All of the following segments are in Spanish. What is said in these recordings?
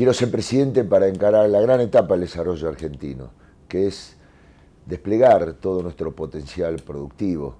Quiero ser presidente para encarar la gran etapa del desarrollo argentino, que es desplegar todo nuestro potencial productivo,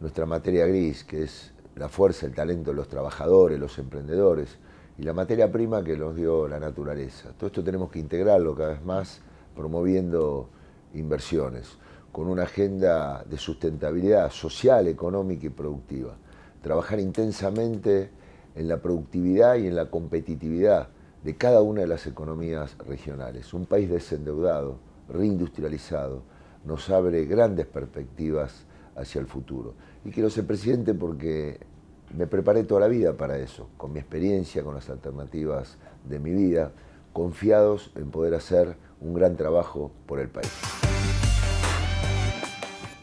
nuestra materia gris, que es la fuerza, el talento de los trabajadores, los emprendedores, y la materia prima que nos dio la naturaleza. Todo esto tenemos que integrarlo cada vez más promoviendo inversiones, con una agenda de sustentabilidad social, económica y productiva. Trabajar intensamente en la productividad y en la competitividad de cada una de las economías regionales. Un país desendeudado, reindustrializado, nos abre grandes perspectivas hacia el futuro. Y quiero ser presidente porque me preparé toda la vida para eso, con mi experiencia, con las alternativas de mi vida, confiados en poder hacer un gran trabajo por el país.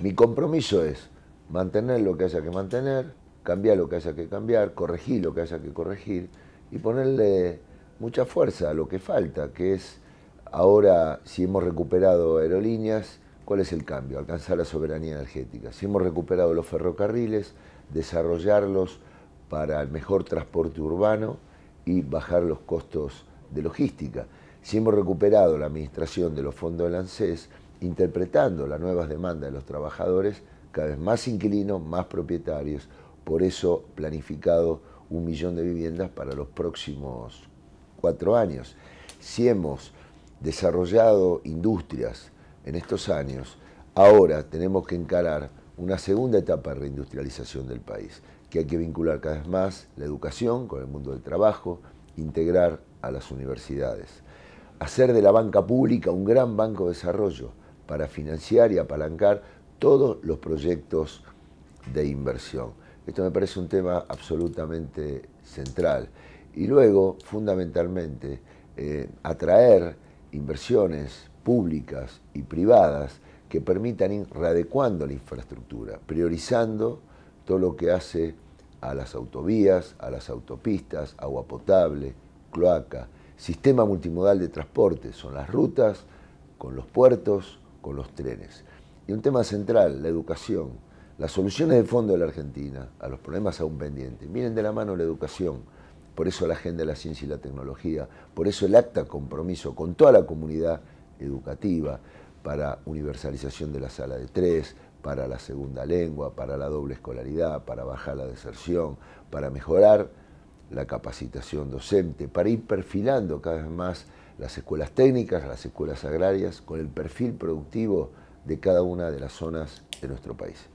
Mi compromiso es mantener lo que haya que mantener, cambiar lo que haya que cambiar, corregir lo que haya que corregir y ponerle mucha fuerza a lo que falta, que es ahora, si hemos recuperado aerolíneas, ¿cuál es el cambio? Alcanzar la soberanía energética. Si hemos recuperado los ferrocarriles, desarrollarlos para el mejor transporte urbano y bajar los costos de logística. Si hemos recuperado la administración de los fondos del ANSES, interpretando las nuevas demandas de los trabajadores, cada vez más inquilinos, más propietarios, por eso planificado un millón de viviendas para los próximos cuatro años. Si hemos desarrollado industrias en estos años, ahora tenemos que encarar una segunda etapa de reindustrialización del país, que hay que vincular cada vez más la educación con el mundo del trabajo, integrar a las universidades, hacer de la banca pública un gran banco de desarrollo para financiar y apalancar todos los proyectos de inversión. Esto me parece un tema absolutamente central y luego, fundamentalmente, eh, atraer inversiones públicas y privadas que permitan ir readecuando la infraestructura, priorizando todo lo que hace a las autovías, a las autopistas, agua potable, cloaca, sistema multimodal de transporte, son las rutas, con los puertos, con los trenes. Y un tema central, la educación, las soluciones de fondo de la Argentina a los problemas aún pendientes. Miren de la mano la educación por eso la Agenda de la Ciencia y la Tecnología, por eso el acta compromiso con toda la comunidad educativa para universalización de la sala de tres, para la segunda lengua, para la doble escolaridad, para bajar la deserción, para mejorar la capacitación docente, para ir perfilando cada vez más las escuelas técnicas, las escuelas agrarias, con el perfil productivo de cada una de las zonas de nuestro país.